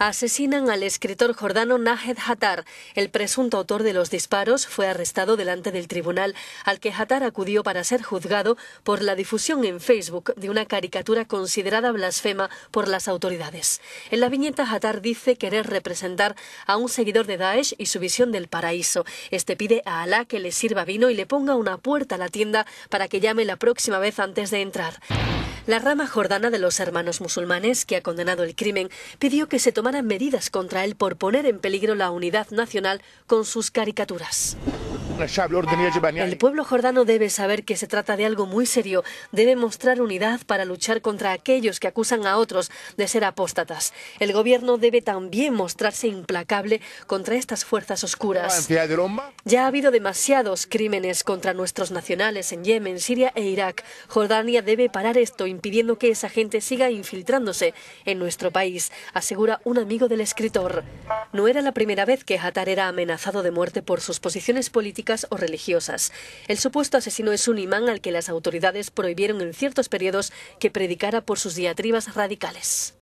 Asesinan al escritor jordano Nahed Hattar. El presunto autor de los disparos fue arrestado delante del tribunal al que Hatar acudió para ser juzgado por la difusión en Facebook de una caricatura considerada blasfema por las autoridades. En la viñeta Hattar dice querer representar a un seguidor de Daesh y su visión del paraíso. Este pide a Alá que le sirva vino y le ponga una puerta a la tienda para que llame la próxima vez antes de entrar. La rama jordana de los hermanos musulmanes, que ha condenado el crimen, pidió que se tomaran medidas contra él por poner en peligro la unidad nacional con sus caricaturas. El pueblo jordano debe saber que se trata de algo muy serio. Debe mostrar unidad para luchar contra aquellos que acusan a otros de ser apóstatas. El gobierno debe también mostrarse implacable contra estas fuerzas oscuras. Ya ha habido demasiados crímenes contra nuestros nacionales en Yemen, Siria e Irak. Jordania debe parar esto, impidiendo que esa gente siga infiltrándose en nuestro país, asegura un amigo del escritor. No era la primera vez que Hatar era amenazado de muerte por sus posiciones políticas o religiosas. El supuesto asesino es un imán al que las autoridades prohibieron en ciertos periodos que predicara por sus diatribas radicales.